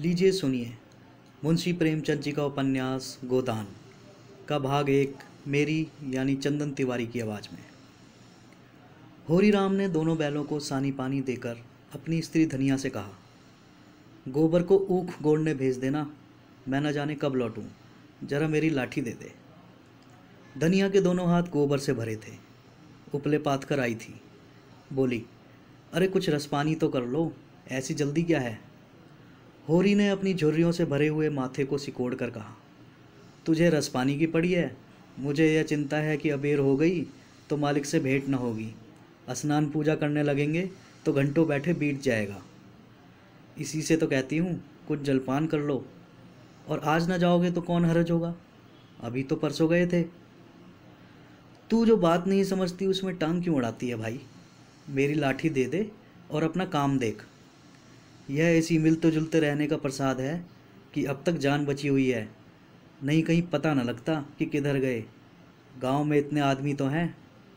लीजिए सुनिए मुंशी प्रेमचंद जी का उपन्यास गोदान का भाग एक मेरी यानी चंदन तिवारी की आवाज़ में होरी राम ने दोनों बैलों को सानी पानी देकर अपनी स्त्री धनिया से कहा गोबर को ऊख गोड़ने भेज देना मैं न जाने कब लौटूं जरा मेरी लाठी दे दे धनिया के दोनों हाथ गोबर से भरे थे उपले पात कर आई थी बोली अरे कुछ रसपानी तो कर लो ऐसी जल्दी क्या है होरी ने अपनी झुर्रियों से भरे हुए माथे को सिकोड़ कर कहा तुझे रस पानी की पड़ी है मुझे यह चिंता है कि अबेर हो गई तो मालिक से भेंट न होगी स्नान पूजा करने लगेंगे तो घंटों बैठे बीत जाएगा इसी से तो कहती हूँ कुछ जलपान कर लो और आज ना जाओगे तो कौन हरज होगा अभी तो परसों गए थे तू जो बात नहीं समझती उसमें टांग क्यों उड़ाती है भाई मेरी लाठी दे दे और अपना काम देख यह ऐसी मिलते जुलते रहने का प्रसाद है कि अब तक जान बची हुई है नहीं कहीं पता न लगता कि किधर गए गांव में इतने आदमी तो हैं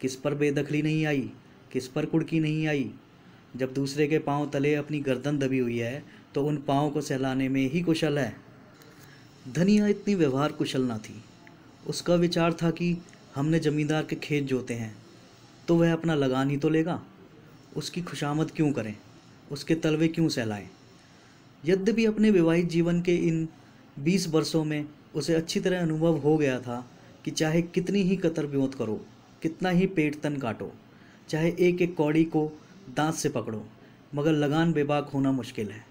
किस पर बेदखली नहीं आई किस पर कुड़की नहीं आई जब दूसरे के पांव तले अपनी गर्दन दबी हुई है तो उन पाँव को सहलाने में ही कुशल है धनिया इतनी व्यवहार कुशल ना थी उसका विचार था कि हमने ज़मींदार के खेत जोते हैं तो वह अपना लगान ही तो लेगा उसकी खुशामद क्यों करें उसके तलवे क्यों सहलाएं यद्यपि अपने विवाहित जीवन के इन बीस वर्षों में उसे अच्छी तरह अनुभव हो गया था कि चाहे कितनी ही कतर ब्योत करो कितना ही पेट तन काटो चाहे एक एक कौड़ी को दांत से पकड़ो मगर लगान बेबाक होना मुश्किल है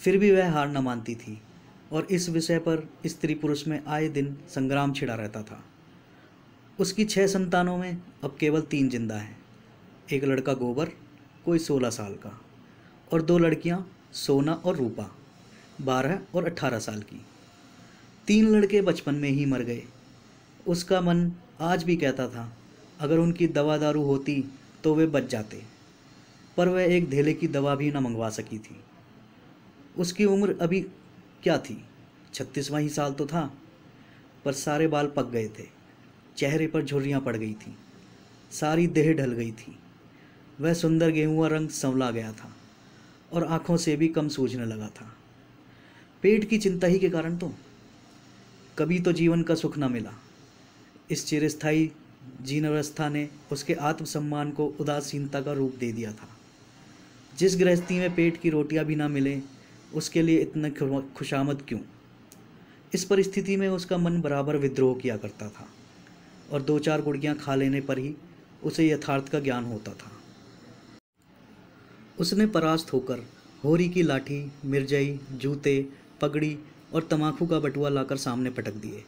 फिर भी वह हार न मानती थी और इस विषय पर स्त्री पुरुष में आए दिन संग्राम छिड़ा रहता था उसकी छह संतानों में अब केवल तीन जिंदा हैं एक लड़का गोबर कोई सोलह साल का और दो लड़कियाँ सोना और रूपा बारह और अट्ठारह साल की तीन लड़के बचपन में ही मर गए उसका मन आज भी कहता था अगर उनकी दवा दारू होती तो वे बच जाते पर वह एक धेले की दवा भी न मंगवा सकी थी उसकी उम्र अभी क्या थी छत्तीसवा ही साल तो था पर सारे बाल पक गए थे चेहरे पर झुर्रियाँ पड़ गई थी सारी देह ढल गई थी वह सुंदर गेहुआ रंग संवला गया था और आँखों से भी कम सूझने लगा था पेट की चिंता ही के कारण तो कभी तो जीवन का सुख न मिला इस चिरस्थायी जीन अवस्था ने उसके आत्मसम्मान को उदासीनता का रूप दे दिया था जिस गृहस्थी में पेट की रोटियां भी ना मिले उसके लिए इतना खुशामद क्यों इस परिस्थिति में उसका मन बराबर विद्रोह किया करता था और दो चार गुड़गियाँ खा लेने पर ही उसे यथार्थ का ज्ञान होता था उसने परास्त होकर होरी की लाठी मिर्जई जूते पगड़ी और तमाकू का बटुआ लाकर सामने पटक दिए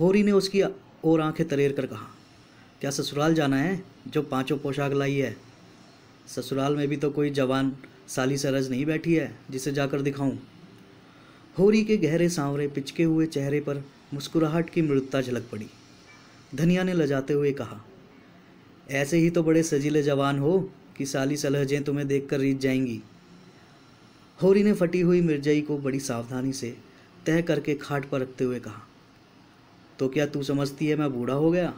होरी ने उसकी और आंखें तरेर कर कहा क्या ससुराल जाना है जो पांचों पोशाक लाई है ससुराल में भी तो कोई जवान साली सरज नहीं बैठी है जिसे जाकर दिखाऊं होरी के गहरे सांवरे पिचके हुए चेहरे पर मुस्कुराहट की मृतता झलक पड़ी धनिया ने लजाते हुए कहा ऐसे ही तो बड़े सजीले जवान हो कि साली सलहजें तुम्हें देख कर रीत जाएंगी होरी ने फटी हुई मिर्जई को बड़ी सावधानी से तय करके खाट पर रखते हुए कहा तो क्या तू समझती है मैं बूढ़ा हो गया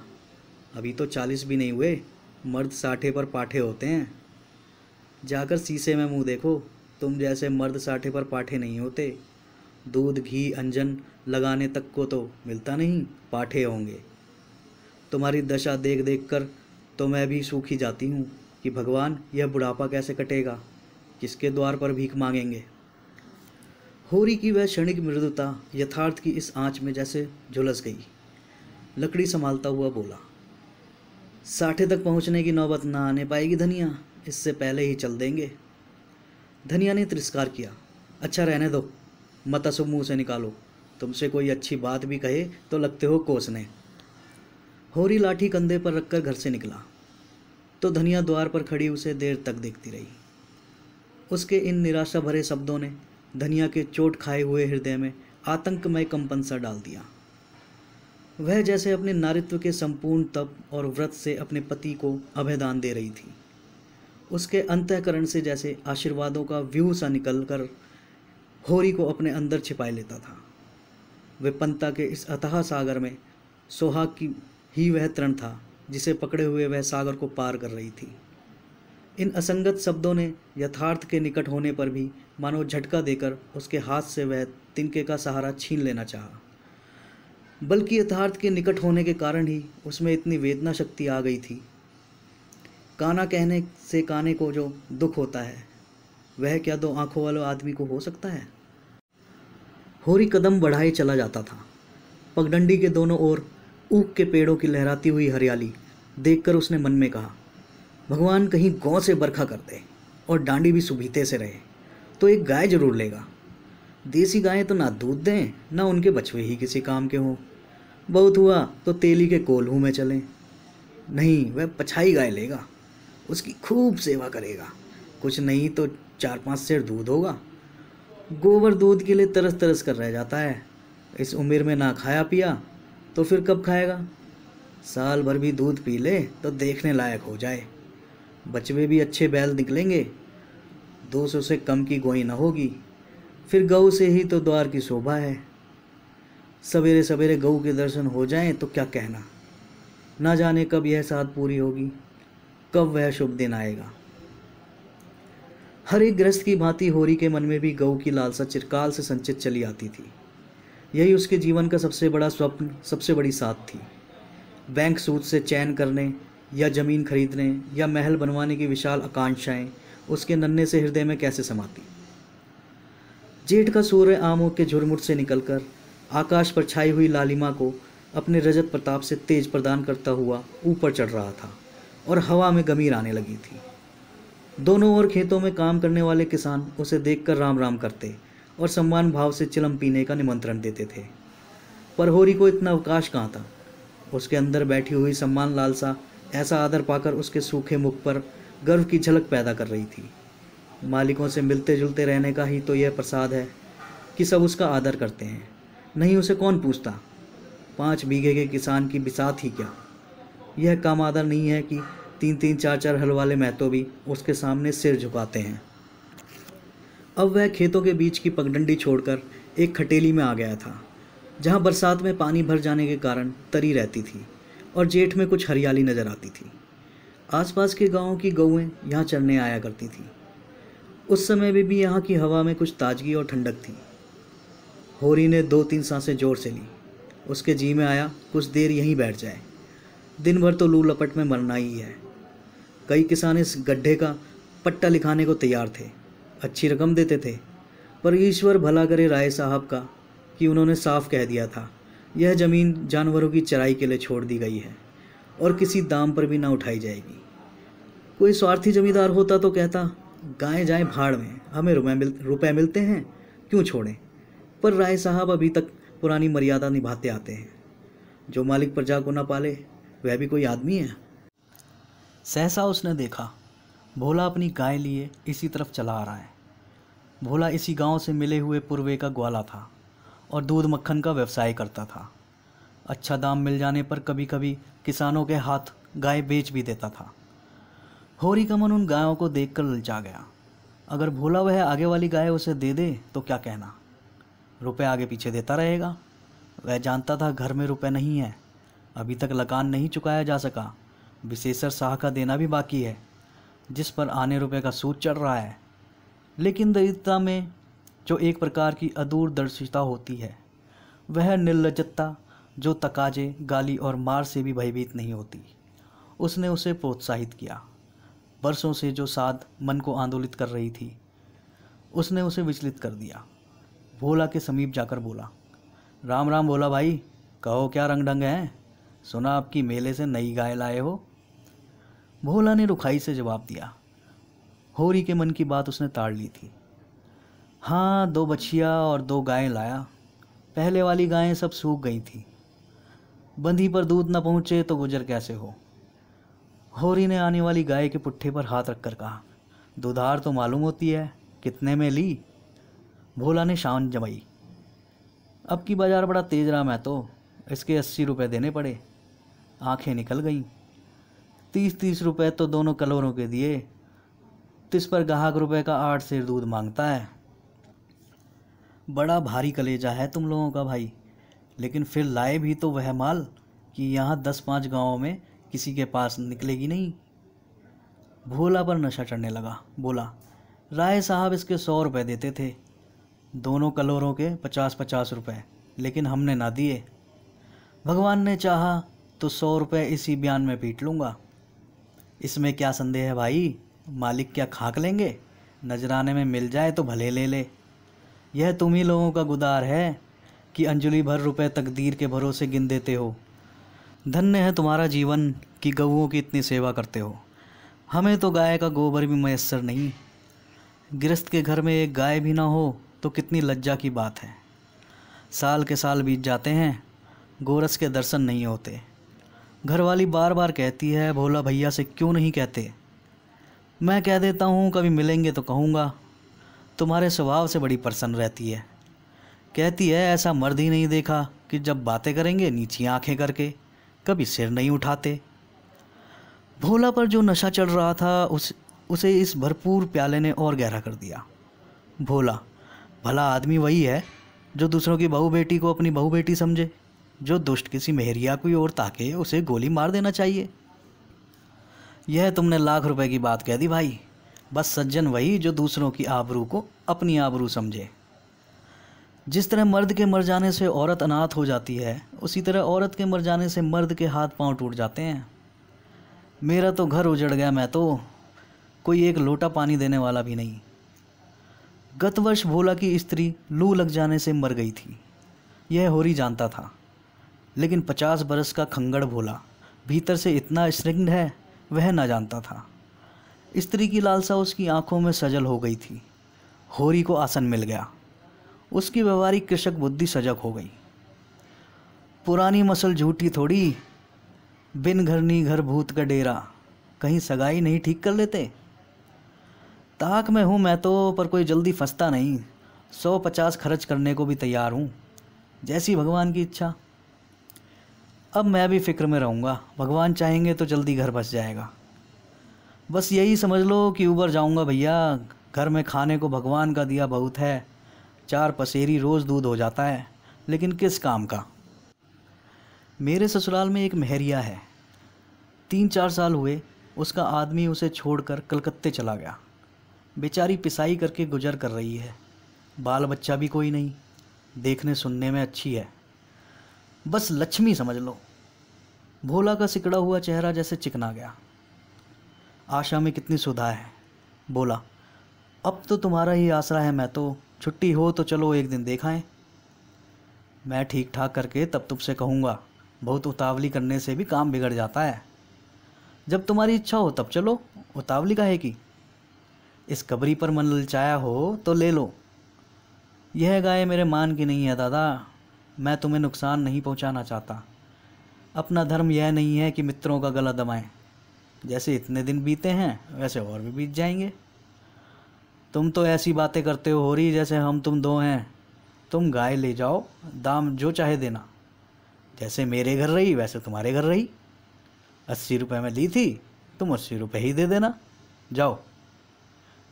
अभी तो चालीस भी नहीं हुए मर्द साठे पर पाठे होते हैं जाकर शीशे में मुंह देखो तुम जैसे मर्द साठे पर पाठे नहीं होते दूध घी अंजन लगाने तक को तो मिलता नहीं पाठे होंगे तुम्हारी दशा देख देख कर तो मैं भी सूखी जाती हूँ कि भगवान यह बुढ़ापा कैसे कटेगा किसके द्वार पर भीख मांगेंगे होरी की वह क्षणिक मृदुता यथार्थ की इस आंच में जैसे झुलस गई लकड़ी संभालता हुआ बोला साठे तक पहुंचने की नौबत ना आने पाएगी धनिया इससे पहले ही चल देंगे धनिया ने तिरस्कार किया अच्छा रहने दो मत असु मुँह से निकालो तुमसे कोई अच्छी बात भी कहे तो लगते हो कोसने होरी लाठी कंधे पर रखकर घर से निकला तो धनिया द्वार पर खड़ी उसे देर तक देखती रही उसके इन निराशा भरे शब्दों ने धनिया के चोट खाए हुए हृदय में आतंकमय कंपन सा डाल दिया वह जैसे अपने नारित्व के संपूर्ण तप और व्रत से अपने पति को अभेदान दे रही थी उसके अंतकरण से जैसे आशीर्वादों का व्यू सा निकल कर होरी को अपने अंदर छिपाए लेता था विपन्नता के इस अथाह सागर में सोहाग की ही वह तरण था जिसे पकड़े हुए वह सागर को पार कर रही थी इन असंगत शब्दों ने यथार्थ के निकट होने पर भी मानो झटका देकर उसके हाथ से वह तिनके का सहारा छीन लेना चाहा बल्कि यथार्थ के निकट होने के कारण ही उसमें इतनी वेदना शक्ति आ गई थी काना कहने से काने को जो दुख होता है वह क्या दो आंखों वाले आदमी को हो सकता है होरी कदम बढ़ाए चला जाता था पगडंडी के दोनों ओर ऊख के पेड़ों की लहराती हुई हरियाली देखकर उसने मन में कहा भगवान कहीं गौ से बरखा कर दे और डांडी भी सुबीते से रहे तो एक गाय जरूर लेगा देसी गायें तो ना दूध दें ना उनके बछवे ही किसी काम के हों बहुत हुआ तो तेली के कोल्हू में चलें नहीं वह पछाई गाय लेगा उसकी खूब सेवा करेगा कुछ नहीं तो चार पांच सेर दूध होगा गोबर दूध के लिए तरस तरस कर रह जाता है इस उम्र में ना खाया पिया तो फिर कब खाएगा साल भर भी दूध पी ले तो देखने लायक हो जाए बचवे भी अच्छे बैल निकलेंगे दो सौ से कम की गोई न होगी फिर गऊ से ही तो द्वार की शोभा है सवेरे सवेरे गऊ के दर्शन हो जाएं तो क्या कहना ना जाने कब यह साथ पूरी होगी कब वह शुभ दिन आएगा हर एक ग्रस्त की भांति होरी के मन में भी गऊ की लालसा चिरकाल से संचित चली आती थी यही उसके जीवन का सबसे बड़ा स्वप्न सबसे बड़ी साथ थी बैंक सूद से चैन करने या ज़मीन खरीदने या महल बनवाने की विशाल आकांक्षाएं उसके नन्हे से हृदय में कैसे समाती जेठ का सूर्य आमों के झुरमुट से निकलकर आकाश पर छाई हुई लालिमा को अपने रजत प्रताप से तेज प्रदान करता हुआ ऊपर चढ़ रहा था और हवा में गमीर आने लगी थी दोनों ओर खेतों में काम करने वाले किसान उसे देखकर राम राम करते और सम्मान भाव से चिलम पीने का निमंत्रण देते थे परहोरी को इतना अवकाश कहाँ था उसके अंदर बैठी हुई सम्मान लालसा ऐसा आदर पाकर उसके सूखे मुख पर गर्व की झलक पैदा कर रही थी मालिकों से मिलते जुलते रहने का ही तो यह प्रसाद है कि सब उसका आदर करते हैं नहीं उसे कौन पूछता पाँच बीघे के किसान की बिसात ही क्या यह काम आदर नहीं है कि तीन तीन चार चार हल वाले महतो भी उसके सामने सिर झुकाते हैं अब वह खेतों के बीच की पगडंडी छोड़कर एक खटेली में आ गया था जहाँ बरसात में पानी भर जाने के कारण तरी रहती थी और जेठ में कुछ हरियाली नज़र आती थी आसपास के गांवों की गौएँ यहाँ चरने आया करती थीं उस समय भी, भी यहाँ की हवा में कुछ ताजगी और ठंडक थी होरी ने दो तीन सांसें जोर से ली उसके जी में आया कुछ देर यहीं बैठ जाए दिन भर तो लू लपट में मरना ही है कई किसान इस गड्ढे का पट्टा लिखाने को तैयार थे अच्छी रकम देते थे पर ईश्वर भला करे राय साहब का कि उन्होंने साफ कह दिया था यह ज़मीन जानवरों की चराई के लिए छोड़ दी गई है और किसी दाम पर भी ना उठाई जाएगी कोई स्वार्थी जमींदार होता तो कहता गायें जाएं भाड़ में हमें रुपए मिल रुपए मिलते हैं क्यों छोड़ें पर राय साहब अभी तक पुरानी मर्यादा निभाते आते हैं जो मालिक प्रजा को ना पाले वह भी कोई आदमी है सहसा उसने देखा भोला अपनी गाय लिए इसी तरफ चला आ रहा है भोला इसी गांव से मिले हुए पूर्वे का ग्वाला था और दूध मक्खन का व्यवसाय करता था अच्छा दाम मिल जाने पर कभी कभी किसानों के हाथ गाय बेच भी देता था होरी का मन उन गायों को देख कर ललचा गया अगर भोला वह आगे वाली गाय उसे दे दे तो क्या कहना रुपए आगे पीछे देता रहेगा वह जानता था घर में रुपए नहीं है अभी तक लकान नहीं चुकाया जा सका विशेषर शाह का देना भी बाकी है जिस पर आने रुपए का सूद चढ़ रहा है लेकिन दरिद्रता में जो एक प्रकार की अदूरदर्शिता होती है वह निर्लजता जो तकाजे गाली और मार से भी भयभीत नहीं होती उसने उसे प्रोत्साहित किया बरसों से जो साध मन को आंदोलित कर रही थी उसने उसे विचलित कर दिया भोला के समीप जाकर बोला राम राम भोला भाई कहो क्या रंग ढंग हैं सुना आपकी मेले से नई गाय लाए हो भोला ने रुखाई से जवाब दिया होरी के मन की बात उसने ताड़ ली थी हाँ दो बछिया और दो गायें लाया पहले वाली गायें सब सूख गई थी बंधी पर दूध न पहुँचे तो गुजर कैसे हो होरी ने आने वाली गाय के पुट्ठे पर हाथ रखकर कहा दुधार तो मालूम होती है कितने में ली भोला ने शान जमाई अब की बाज़ार बड़ा तेज राम है तो इसके अस्सी रुपये देने पड़े आंखें निकल गईं तीस तीस रुपए तो दोनों कलोरों के दिए तिस पर गाहक रुपए का आठ सिर दूध मांगता है बड़ा भारी कलेजा है तुम लोगों का भाई लेकिन फिर लाए भी तो वह माल कि यहाँ दस पाँच गांवों में किसी के पास निकलेगी नहीं भोला पर नशा चढ़ने लगा बोला राय साहब इसके सौ रुपये देते थे दोनों कलोरों के पचास पचास रुपये लेकिन हमने ना दिए भगवान ने चाहा तो सौ रुपये इसी बयान में पीट लूँगा इसमें क्या संदेह है भाई मालिक क्या खाक लेंगे नजराने में मिल जाए तो भले ले ले यह तुम ही लोगों का गुदार है कि अंजलि भर रुपए तकदीर के भरोसे गिन देते हो धन्य है तुम्हारा जीवन कि गऊँ की इतनी सेवा करते हो हमें तो गाय का गोबर भी मैसर नहीं गृहस्थ के घर में एक गाय भी ना हो तो कितनी लज्जा की बात है साल के साल बीत जाते हैं गोरस के दर्शन नहीं होते घरवाली बार बार कहती है भोला भैया से क्यों नहीं कहते मैं कह देता हूँ कभी मिलेंगे तो कहूँगा तुम्हारे स्वभाव से बड़ी प्रसन्न रहती है कहती है ऐसा मर्द ही नहीं देखा कि जब बातें करेंगे नीची आंखें करके कभी सिर नहीं उठाते भोला पर जो नशा चढ़ रहा था उस उसे इस भरपूर प्याले ने और गहरा कर दिया भोला भला आदमी वही है जो दूसरों की बहू बेटी को अपनी बहू बेटी समझे जो दुष्ट किसी मेहरिया की और ताके उसे गोली मार देना चाहिए यह तुमने लाख रुपए की बात कह दी भाई बस सज्जन वही जो दूसरों की आबरू को अपनी आबरू समझे जिस तरह मर्द के मर जाने से औरत अनाथ हो जाती है उसी तरह औरत के मर जाने से मर्द के हाथ पांव टूट जाते हैं मेरा तो घर उजड़ गया मैं तो कोई एक लोटा पानी देने वाला भी नहीं गत वर्ष भोला की स्त्री लू लग जाने से मर गई थी यह होरी जानता था लेकिन पचास बरस का खंगड़ भोला भीतर से इतना स्निग्ध है वह ना जानता था स्त्री की लालसा उसकी आंखों में सजल हो गई थी होरी को आसन मिल गया उसकी व्यवहारिक कृषक बुद्धि सजग हो गई पुरानी मसल झूठी थोड़ी बिन घर नी घर भूत का डेरा कहीं सगाई नहीं ठीक कर लेते ताक में हूँ मैं तो पर कोई जल्दी फंसता नहीं सौ पचास खर्च करने को भी तैयार हूँ जैसी भगवान की इच्छा अब मैं भी फिक्र में रहूँगा भगवान चाहेंगे तो जल्दी घर बस जाएगा बस यही समझ लो कि ऊबर जाऊंगा भैया घर में खाने को भगवान का दिया बहुत है चार पसेरी रोज़ दूध हो जाता है लेकिन किस काम का मेरे ससुराल में एक महरिया है तीन चार साल हुए उसका आदमी उसे छोड़कर कलकत्ते चला गया बेचारी पिसाई करके गुजर कर रही है बाल बच्चा भी कोई नहीं देखने सुनने में अच्छी है बस लक्ष्मी समझ लो भोला का सिकड़ा हुआ चेहरा जैसे चिकना गया आशा में कितनी सुधा है बोला अब तो तुम्हारा ही आसरा है मैं तो छुट्टी हो तो चलो एक दिन देखाए मैं ठीक ठाक करके तब तुमसे कहूँगा बहुत उतावली करने से भी काम बिगड़ जाता है जब तुम्हारी इच्छा हो तब चलो उतावली का है कि इस कबरी पर मन ललचाया हो तो ले लो यह गाय मेरे मान की नहीं है दादा मैं तुम्हें नुकसान नहीं पहुंचाना चाहता अपना धर्म यह नहीं है कि मित्रों का गला दबाएं जैसे इतने दिन बीते हैं वैसे और भी बीत जाएंगे तुम तो ऐसी बातें करते हो रही जैसे हम तुम दो हैं तुम गाय ले जाओ दाम जो चाहे देना जैसे मेरे घर रही वैसे तुम्हारे घर रही अस्सी रुपये में ली थी तुम अस्सी रुपये ही दे देना जाओ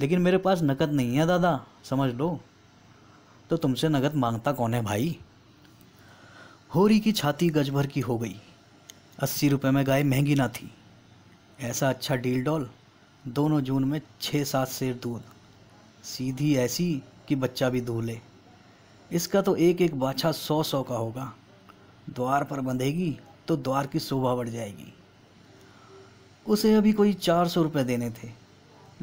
लेकिन मेरे पास नकद नहीं है दादा समझ लो तो तुमसे नकद मांगता कौन है भाई होरी की छाती गज भर की हो गई अस्सी रुपये में गाय महंगी ना थी ऐसा अच्छा डील डॉल दोनों जून में छः सात सेर दूध सीधी ऐसी कि बच्चा भी धूले इसका तो एक एक बाछा सौ सौ का होगा द्वार पर बंधेगी तो द्वार की शोभा बढ़ जाएगी उसे अभी कोई चार सौ रुपये देने थे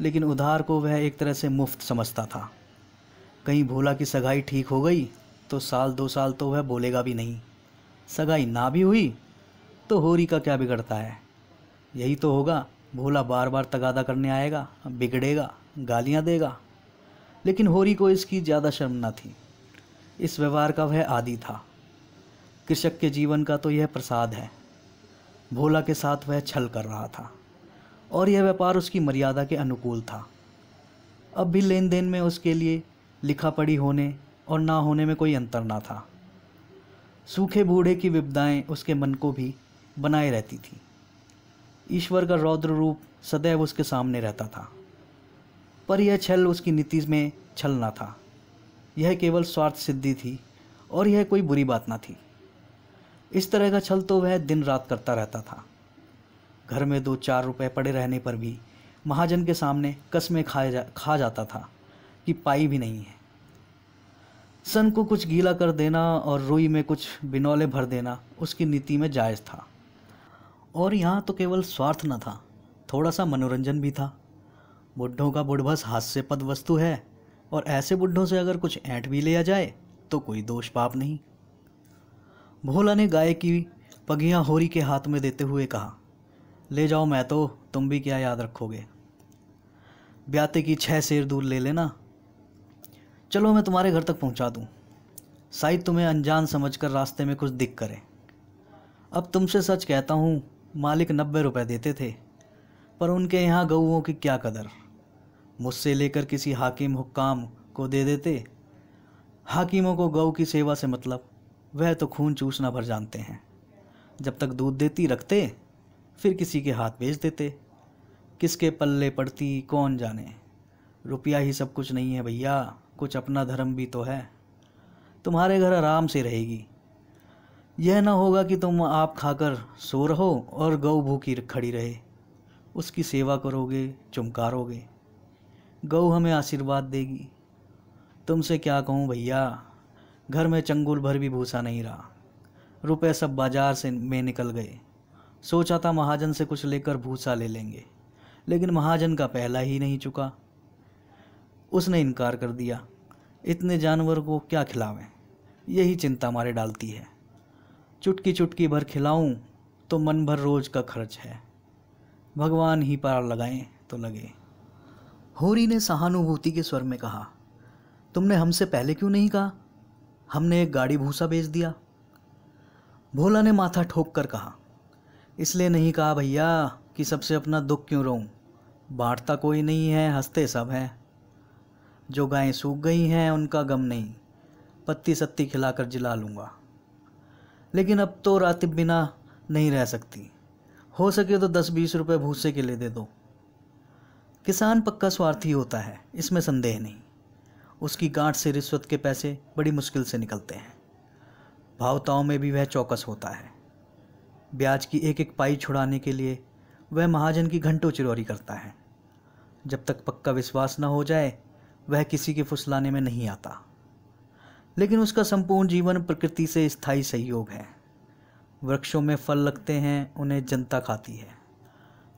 लेकिन उधार को वह एक तरह से मुफ्त समझता था कहीं भोला की सगाई ठीक हो गई तो साल दो साल तो वह बोलेगा भी नहीं सगाई ना भी हुई तो होरी का क्या बिगड़ता है यही तो होगा भोला बार बार तगादा करने आएगा बिगड़ेगा गालियाँ देगा लेकिन होरी को इसकी ज़्यादा शर्म न थी इस व्यवहार का वह आदि था कृषक के जीवन का तो यह प्रसाद है भोला के साथ वह छल कर रहा था और यह व्यापार उसकी मर्यादा के अनुकूल था अब भी लेन देन में उसके लिए लिखा पढ़ी होने और ना होने में कोई अंतर ना था सूखे बूढ़े की विपदाएं उसके मन को भी बनाए रहती थी ईश्वर का रौद्र रूप सदैव उसके सामने रहता था पर यह छल उसकी नीति में छल ना था यह केवल स्वार्थ सिद्धि थी और यह कोई बुरी बात ना थी इस तरह का छल तो वह दिन रात करता रहता था घर में दो चार रुपए पड़े रहने पर भी महाजन के सामने कस्में खाए जा खा जाता था कि पाई भी नहीं है सन को कुछ गीला कर देना और रोई में कुछ बिनौले भर देना उसकी नीति में जायज़ था और यहाँ तो केवल स्वार्थ न था थोड़ा सा मनोरंजन भी था बुढ़ों का बुढ़बस हास्यपद वस्तु है और ऐसे बुढ़ों से अगर कुछ ऐंट भी लिया जाए तो कोई दोष पाप नहीं भोला ने गाय की पगियाँ होरी के हाथ में देते हुए कहा ले जाओ मैं तो तुम भी क्या याद रखोगे ब्याते की छः शेर दूर ले लेना चलो मैं तुम्हारे घर तक पहुंचा दूँ शायद तुम्हें अनजान समझकर रास्ते में कुछ दिक्कत करे अब तुमसे सच कहता हूँ मालिक नब्बे रुपए देते थे पर उनके यहाँ गऊओं की क्या कदर मुझसे लेकर किसी हाकिम हुक्काम को दे देते हाकिमों को गऊ की सेवा से मतलब वह तो खून चूसना भर जानते हैं जब तक दूध देती रखते फिर किसी के हाथ बेच देते किसके पल्ले पड़ती कौन जाने रुपया ही सब कुछ नहीं है भैया कुछ अपना धर्म भी तो है तुम्हारे घर आराम से रहेगी यह ना होगा कि तुम आप खाकर सो रहो और गऊ भूखी खड़ी रहे उसकी सेवा करोगे चुमकारोगे गऊ हमें आशीर्वाद देगी तुमसे क्या कहूँ भैया घर में चंगुल भर भी भूसा नहीं रहा रुपए सब बाजार से में निकल गए सोचा था महाजन से कुछ लेकर भूसा ले लेंगे लेकिन महाजन का पहला ही नहीं चुका उसने इनकार कर दिया इतने जानवर को क्या खिलावें यही चिंता मारे डालती है चुटकी चुटकी भर खिलाऊं तो मन भर रोज का खर्च है भगवान ही पार लगाएं तो लगे होरी ने सहानुभूति के स्वर में कहा तुमने हमसे पहले क्यों नहीं कहा हमने एक गाड़ी भूसा बेच दिया भोला ने माथा ठोक कर कहा इसलिए नहीं कहा भैया कि सबसे अपना दुख क्यों रोऊं बांटता कोई नहीं है हंसते सब हैं जो गायें सूख गई हैं उनका गम नहीं पत्ती सत्ती खिलाकर जिला लूँगा लेकिन अब तो रातिब बिना नहीं रह सकती हो सके तो दस बीस रुपए भूसे के ले दे दो किसान पक्का स्वार्थी होता है इसमें संदेह नहीं उसकी गांठ से रिश्वत के पैसे बड़ी मुश्किल से निकलते हैं भावताओं में भी वह चौकस होता है ब्याज की एक एक पाई छुड़ाने के लिए वह महाजन की घंटों चिरौरी करता है जब तक पक्का विश्वास न हो जाए वह किसी के फुसलाने में नहीं आता लेकिन उसका संपूर्ण जीवन प्रकृति से स्थायी सहयोग है वृक्षों में फल लगते हैं उन्हें जनता खाती है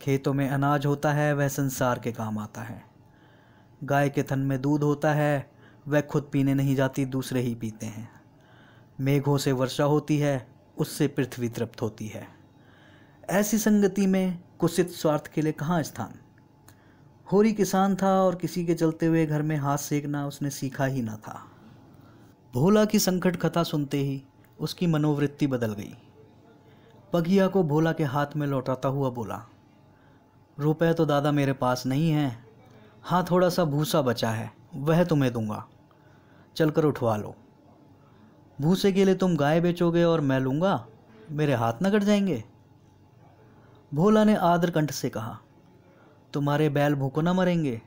खेतों में अनाज होता है वह संसार के काम आता है गाय के थन में दूध होता है वह खुद पीने नहीं जाती दूसरे ही पीते हैं मेघों से वर्षा होती है उससे पृथ्वी तृप्त होती है ऐसी संगति में कुसित स्वार्थ के लिए कहाँ स्थान होरी किसान था और किसी के चलते हुए घर में हाथ सेकना उसने सीखा ही ना था भोला की संकट कथा सुनते ही उसकी मनोवृत्ति बदल गई पगिया को भोला के हाथ में लौटाता हुआ बोला रुपए तो दादा मेरे पास नहीं है हाँ थोड़ा सा भूसा बचा है वह तुम्हें दूंगा चलकर उठवा लो भूसे के लिए तुम गाय बेचोगे और मैं लूँगा मेरे हाथ न कट जाएंगे भोला ने आदर कंठ से कहा तुम्हारे बैल भूखो न मरेंगे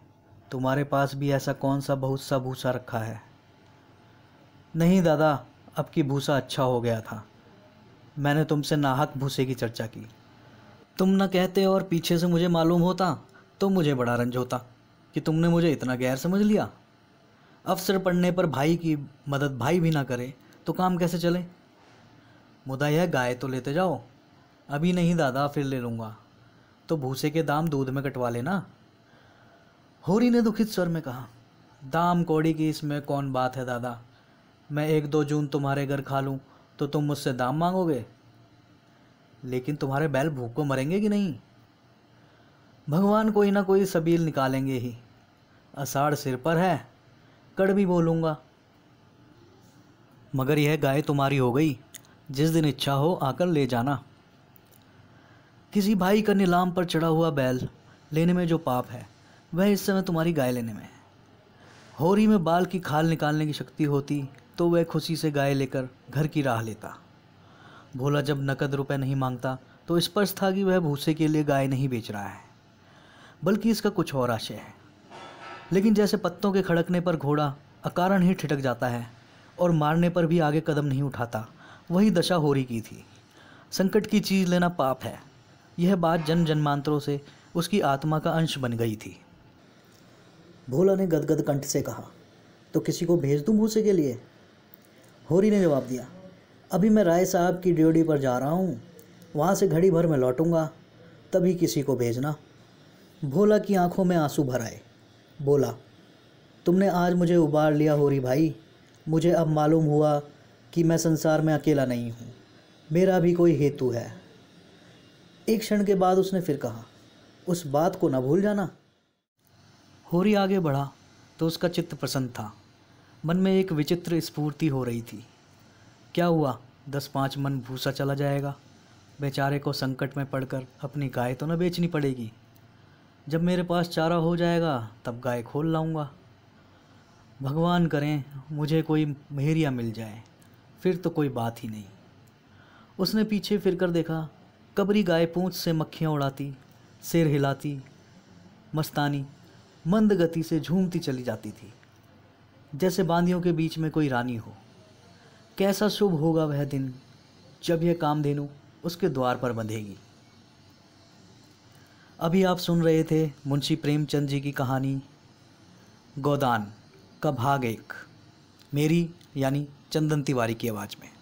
तुम्हारे पास भी ऐसा कौन सा बहुत सा भूसा रखा है नहीं दादा अब की भूसा अच्छा हो गया था मैंने तुमसे नाहक भूसे की चर्चा की तुम ना कहते और पीछे से मुझे मालूम होता तो मुझे बड़ा रंज होता कि तुमने मुझे इतना गैर समझ लिया अवसर पड़ने पर भाई की मदद भाई भी ना करे तो काम कैसे चले मुदा यह गाय तो लेते जाओ अभी नहीं दादा फिर ले लूँगा तो भूसे के दाम दूध में कटवा लेना होरी ने दुखित स्वर में कहा दाम कौड़ी की इसमें कौन बात है दादा मैं एक दो जून तुम्हारे घर खा लूँ तो तुम मुझसे दाम मांगोगे लेकिन तुम्हारे बैल भूख को मरेंगे कि नहीं भगवान कोई ना कोई सबील निकालेंगे ही अषाढ़ सिर पर है कड़ भी बोलूँगा मगर यह गाय तुम्हारी हो गई जिस दिन इच्छा हो आकर ले जाना किसी भाई का नीलाम पर चढ़ा हुआ बैल लेने में जो पाप है वह इस समय तुम्हारी गाय लेने में है होरी में बाल की खाल निकालने की शक्ति होती तो वह खुशी से गाय लेकर घर की राह लेता भोला जब नकद रुपए नहीं मांगता तो स्पर्श था कि वह भूसे के लिए गाय नहीं बेच रहा है बल्कि इसका कुछ और आशय है लेकिन जैसे पत्तों के खड़कने पर घोड़ा अकारण ही ठिटक जाता है और मारने पर भी आगे कदम नहीं उठाता वही दशा रही की थी संकट की चीज़ लेना पाप है यह बात जन जन्मांतरों से उसकी आत्मा का अंश बन गई थी भोला ने गदगद कंठ से कहा तो किसी को भेज दूँ भूसे के लिए होरी ने जवाब दिया अभी मैं राय साहब की ड्यूटी पर जा रहा हूँ वहाँ से घड़ी भर में लौटूंगा तभी किसी को भेजना भोला की आंखों में आंसू भर आए बोला तुमने आज मुझे उबार लिया होरी भाई मुझे अब मालूम हुआ कि मैं संसार में अकेला नहीं हूँ मेरा भी कोई हेतु है एक क्षण के बाद उसने फिर कहा उस बात को ना भूल जाना होरी आगे बढ़ा तो उसका चित्त प्रसन्न था मन में एक विचित्र स्फूर्ति हो रही थी क्या हुआ दस पाँच मन भूसा चला जाएगा बेचारे को संकट में पड़कर अपनी गाय तो न बेचनी पड़ेगी जब मेरे पास चारा हो जाएगा तब गाय खोल लाऊंगा भगवान करें मुझे कोई मेहरिया मिल जाए फिर तो कोई बात ही नहीं उसने पीछे फिर कर देखा कबरी गाय पूँछ से मक्खियाँ उड़ाती सिर हिलाती मस्तानी मंद गति से झूमती चली जाती थी जैसे बांधियों के बीच में कोई रानी हो कैसा शुभ होगा वह दिन जब यह कामधेनु उसके द्वार पर बंधेगी अभी आप सुन रहे थे मुंशी प्रेमचंद जी की कहानी गोदान का भाग एक मेरी यानी चंदन तिवारी की आवाज़ में